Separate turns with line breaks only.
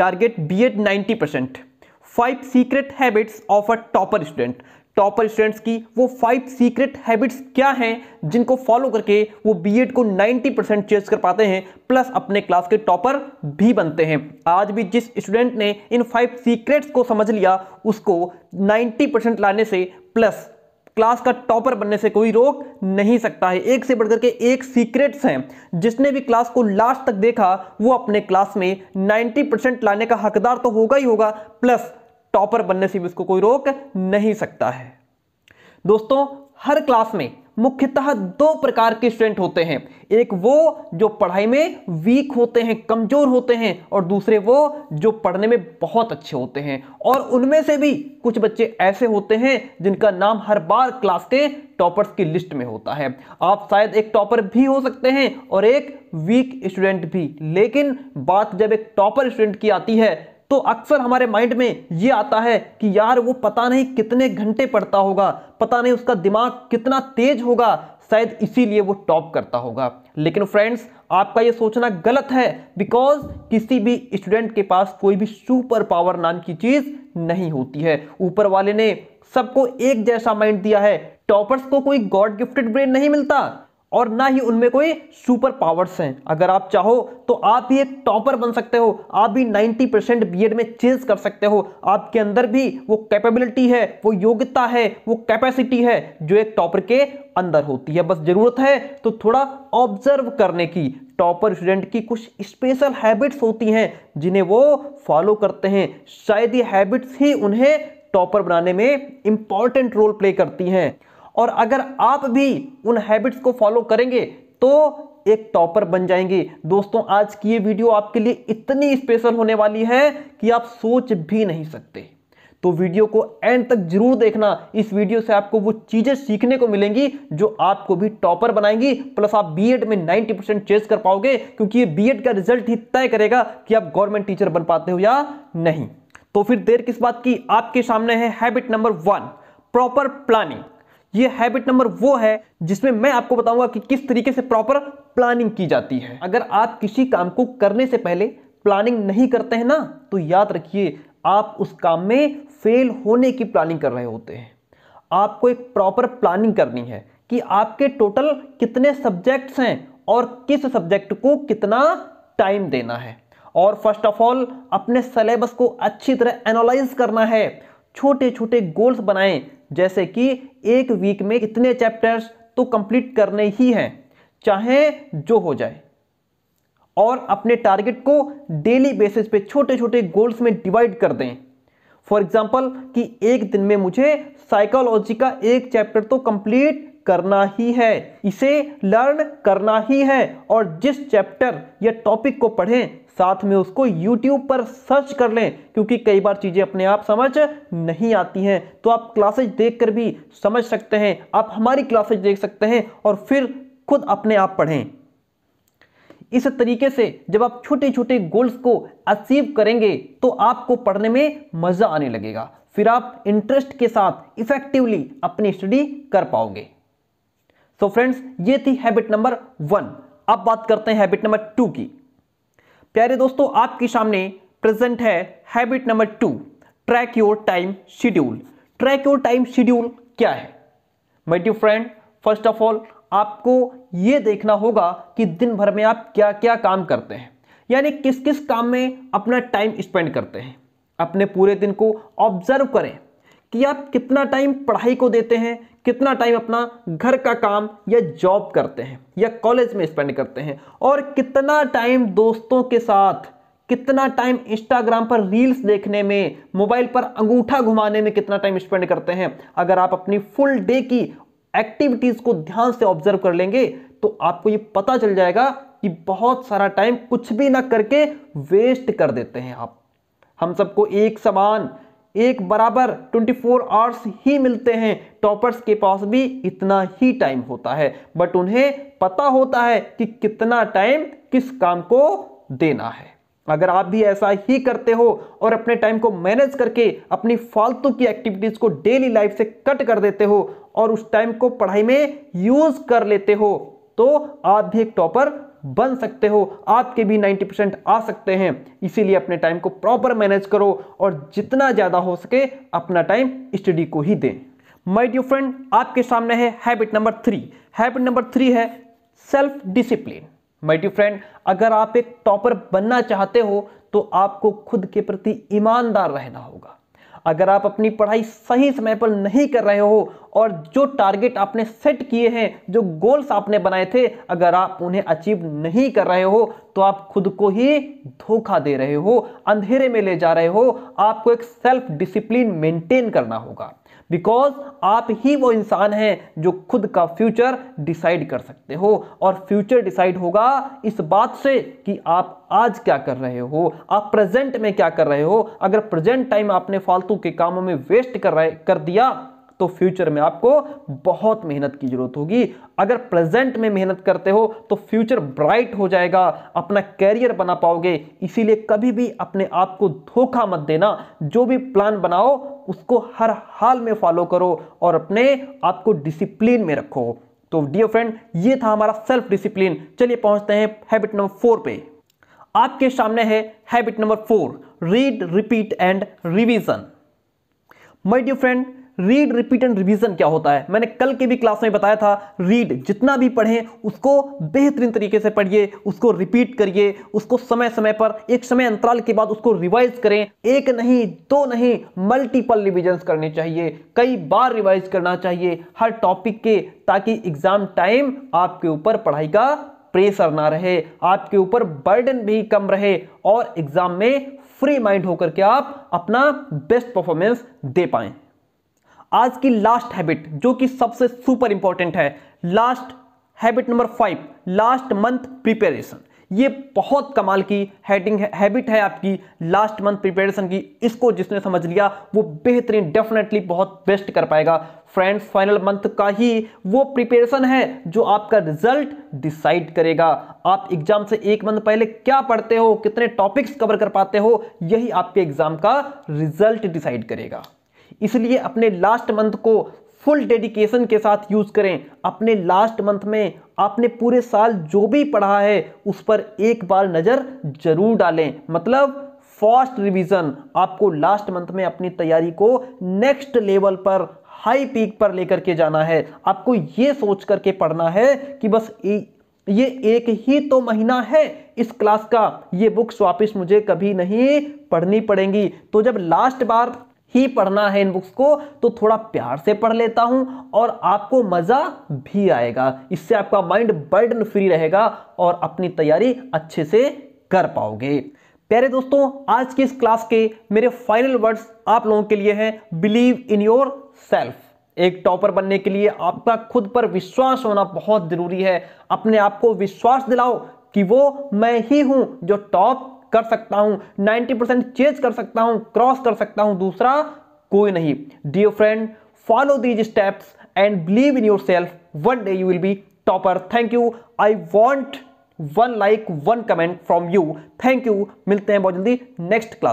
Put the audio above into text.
target B Ed ninety percent five secret habits of a topper student topper students की वो five secret habits क्या हैं जिनको follow करके वो बीएड को 90 परसेंट चेज कर पाते हैं प्लस अपने क्लास के टॉपर भी बनते हैं आज भी जिस स्टूडेंट ने इन फाइव सीक्रेट्स को समझ लिया उसको 90 परसेंट लाने से प्लस क्लास का टॉपर बनने से कोई रोक नहीं सकता है एक से बढ़कर के एक सीक्रेट्स हैं जिसने भी क्लास को लास्ट तक देखा वो अपने क्लास में 90 परसेंट लाने का हकदार तो होगा ही होगा प्लस टॉपर बनने से भी उसको कोई रोक नहीं सकता है दोस्तों हर क्लास में मुख्यतः दो प्रकार के स्टूडेंट होते हैं एक वो जो पढ़ाई में वीक होते हैं कमज़ोर होते हैं और दूसरे वो जो पढ़ने में बहुत अच्छे होते हैं और उनमें से भी कुछ बच्चे ऐसे होते हैं जिनका नाम हर बार क्लास के टॉपर्स की लिस्ट में होता है आप शायद एक टॉपर भी हो सकते हैं और एक वीक स्टूडेंट भी लेकिन बात जब एक टॉपर स्टूडेंट की आती है तो अक्सर हमारे माइंड में ये आता है कि यार वो पता नहीं कितने घंटे पढ़ता होगा पता नहीं उसका दिमाग कितना तेज होगा शायद इसीलिए वो टॉप करता होगा लेकिन फ्रेंड्स आपका ये सोचना गलत है बिकॉज किसी भी स्टूडेंट के पास कोई भी सुपर पावर नाम की चीज़ नहीं होती है ऊपर वाले ने सबको एक जैसा माइंड दिया है टॉपर्स को कोई गॉड गिफ्टेड ब्रेन नहीं मिलता और ना ही उनमें कोई सुपर पावर्स हैं अगर आप चाहो तो आप भी एक टॉपर बन सकते हो आप भी 90 परसेंट बी में चेंज कर सकते हो आपके अंदर भी वो कैपेबिलिटी है वो योग्यता है वो कैपेसिटी है जो एक टॉपर के अंदर होती है बस ज़रूरत है तो थोड़ा ऑब्जर्व करने की टॉपर स्टूडेंट की कुछ स्पेशल हैबिट्स होती हैं जिन्हें वो फॉलो करते हैं शायद ये हैबिट्स ही उन्हें टॉपर बनाने में इंपॉर्टेंट रोल प्ले करती हैं और अगर आप भी उन हैबिट्स को फॉलो करेंगे तो एक टॉपर बन जाएंगे दोस्तों आज की ये वीडियो आपके लिए इतनी स्पेशल होने वाली है कि आप सोच भी नहीं सकते तो वीडियो को एंड तक जरूर देखना इस वीडियो से आपको वो चीज़ें सीखने को मिलेंगी जो आपको भी टॉपर बनाएंगी प्लस आप बीएड में 90 परसेंट चेस कर पाओगे क्योंकि ये बीएड का रिजल्ट ही तय करेगा कि आप गवर्नमेंट टीचर बन पाते हो या नहीं तो फिर देर किस बात की आपके सामने है habit number one proper planning ये हैबिट नंबर वो है जिसमें मैं आपको बताऊंगा कि किस तरीके से प्रॉपर प्लानिंग की जाती है अगर आप किसी काम को करने से पहले प्लानिंग नहीं करते हैं ना तो याद रखिए आप उस काम में फेल होने की प्लानिंग कर रहे होते हैं आपको एक प्रॉपर प्लानिंग करनी है कि आपके टोटल कितने सब्जेक्ट्स हैं और किस सब्जेक्ट को कितना टाइम देना है और फर्स्ट ऑफ ऑल अपने सिलेबस को अच्छी तरह एनालाइज करना है छोटे छोटे गोल्स बनाएं जैसे कि एक वीक में इतने चैप्टर्स तो कंप्लीट करने ही हैं चाहे जो हो जाए और अपने टारगेट को डेली बेसिस पे छोटे छोटे गोल्स में डिवाइड कर दें फॉर एग्जाम्पल कि एक दिन में मुझे साइकोलॉजी का एक चैप्टर तो कंप्लीट करना ही है इसे लर्न करना ही है और जिस चैप्टर या टॉपिक को पढ़ें साथ में उसको YouTube पर सर्च कर लें क्योंकि कई बार चीज़ें अपने आप समझ नहीं आती हैं तो आप क्लासेज देखकर भी समझ सकते हैं आप हमारी क्लासेज देख सकते हैं और फिर खुद अपने आप पढ़ें इस तरीके से जब आप छोटे छोटे गोल्स को अचीव करेंगे तो आपको पढ़ने में मज़ा आने लगेगा फिर आप इंटरेस्ट के साथ इफेक्टिवली अपनी स्टडी कर पाओगे so फ्रेंड्स ये थी हैबिट नंबर वन अब बात करते हैं हैबिट नंबर टू की प्यारे दोस्तों आपके सामने प्रेजेंट है habit number two track your time schedule track your time schedule क्या है my friend first of all आपको ये देखना होगा कि दिन भर में आप क्या क्या काम करते हैं यानी किस किस काम में अपना टाइम स्पेंड करते हैं अपने पूरे दिन को ऑब्जर्व करें कि आप कितना टाइम पढ़ाई को देते हैं कितना टाइम अपना घर का काम या जॉब करते हैं या कॉलेज में स्पेंड करते हैं और कितना टाइम दोस्तों के साथ कितना टाइम इंस्टाग्राम पर रील्स देखने में मोबाइल पर अंगूठा घुमाने में कितना टाइम स्पेंड करते हैं अगर आप अपनी फुल डे की एक्टिविटीज़ को ध्यान से ऑब्जर्व कर लेंगे तो आपको ये पता चल जाएगा कि बहुत सारा टाइम कुछ भी ना करके वेस्ट कर देते हैं आप हम सबको एक समान एक बराबर 24 आवर्स ही मिलते हैं टॉपर्स के पास भी इतना ही टाइम होता है बट उन्हें पता होता है कि कितना टाइम किस काम को देना है अगर आप भी ऐसा ही करते हो और अपने टाइम को मैनेज करके अपनी फालतू की एक्टिविटीज को डेली लाइफ से कट कर देते हो और उस टाइम को पढ़ाई में यूज कर लेते हो तो आप भी एक टॉपर बन सकते हो आपके भी 90 परसेंट आ सकते हैं इसीलिए अपने टाइम को प्रॉपर मैनेज करो और जितना ज़्यादा हो सके अपना टाइम स्टडी को ही दें माय डियर फ्रेंड आपके सामने है habit number three habit number three है self discipline my dear friend अगर आप एक टॉपर बनना चाहते हो तो आपको खुद के प्रति ईमानदार रहना होगा अगर आप अपनी पढ़ाई सही समय पर नहीं कर रहे हो और जो टारगेट आपने सेट किए हैं जो गोल्स आपने बनाए थे अगर आप उन्हें अचीव नहीं कर रहे हो तो आप खुद को ही धोखा दे रहे हो अंधेरे में ले जा रहे हो आपको एक सेल्फ डिसिप्लिन मेंटेन करना होगा बिकॉज आप ही वो इंसान हैं जो खुद का फ्यूचर डिसाइड कर सकते हो और फ्यूचर डिसाइड होगा इस बात से कि आप आज क्या कर रहे हो आप प्रेजेंट में क्या कर रहे हो अगर प्रेजेंट टाइम आपने फालतू के कामों में वेस्ट कर रहे कर दिया तो फ्यूचर में आपको बहुत मेहनत की जरूरत होगी अगर प्रेजेंट में मेहनत करते हो तो फ्यूचर ब्राइट हो जाएगा अपना कैरियर बना पाओगे इसीलिए कभी भी अपने आप को धोखा मत देना जो भी प्लान बनाओ उसको हर हाल में फॉलो करो और अपने आप को डिसिप्लिन में रखो तो डियर फ्रेंड ये था हमारा सेल्फ डिसिप्लिन चलिए पहुंचते हैं हैबिट नंबर फोर पे आपके सामने है habit number four read repeat and revision my dear friend read repeat and revision क्या होता है मैंने कल के भी क्लास में बताया था रीड जितना भी पढ़ें उसको बेहतरीन तरीके से पढ़िए उसको रिपीट करिए उसको समय समय पर एक समय अंतराल के बाद उसको रिवाइज करें एक नहीं दो नहीं मल्टीपल रिविजन करने चाहिए कई बार रिवाइज करना चाहिए हर टॉपिक के ताकि एग्जाम टाइम आपके ऊपर पढ़ाई का प्रेशर ना रहे आपके ऊपर बर्डन भी कम रहे और एग्जाम में फ्री माइंड होकर के आप अपना बेस्ट परफॉर्मेंस दे पाएं आज की लास्ट हैबिट जो कि सबसे सुपर इंपॉर्टेंट है last habit number five last month preparation ये बहुत कमाल की हेडिंग हैबिट है आपकी लास्ट मंथ प्रिपेरेशन की इसको जिसने समझ लिया वो बेहतरीन डेफिनेटली बहुत बेस्ट कर पाएगा फ्रेंड्स फाइनल मंथ का ही वो प्रिपेरेशन है जो आपका रिजल्ट डिसाइड करेगा आप एग्जाम से एक मंथ पहले क्या पढ़ते हो कितने टॉपिक्स कवर कर पाते हो यही आपके एग्जाम का रिजल्ट डिसाइड करेगा इसलिए अपने लास्ट मंथ को फुल डेडिकेशन के साथ यूज़ करें अपने लास्ट मंथ में आपने पूरे साल जो भी पढ़ा है उस पर एक बार नज़र जरूर डालें मतलब फर्स्ट रिवीजन आपको लास्ट मंथ में अपनी तैयारी को नेक्स्ट लेवल पर हाई पीक पर लेकर के जाना है आपको ये सोच करके पढ़ना है कि बस ये एक ही तो महीना है इस क्लास का ये बुक्स वापस मुझे कभी नहीं पढ़नी पड़ेंगी तो जब लास्ट बार ही पढ़ना है इन बुक्स को तो थोड़ा प्यार से पढ़ लेता हूं और आपको मज़ा भी आएगा इससे आपका माइंड बर्डन फ्री रहेगा और अपनी तैयारी अच्छे से कर पाओगे प्यारे दोस्तों आज की इस क्लास के मेरे फाइनल वर्ड्स आप लोगों के लिए हैं बिलीव इन योर सेल्फ एक टॉपर बनने के लिए आपका खुद पर विश्वास होना बहुत जरूरी है अपने आप को विश्वास दिलाओ कि वो मैं ही हूं जो टॉप कर सकता हूं 90 परसेंट चेज कर सकता हूं क्रॉस कर सकता हूं दूसरा कोई नहीं dear friend follow these steps and believe in yourself one day you will be topper thank you I want one like one comment from you thank you मिलते हैं बहुत जल्दी नेक्स्ट क्लास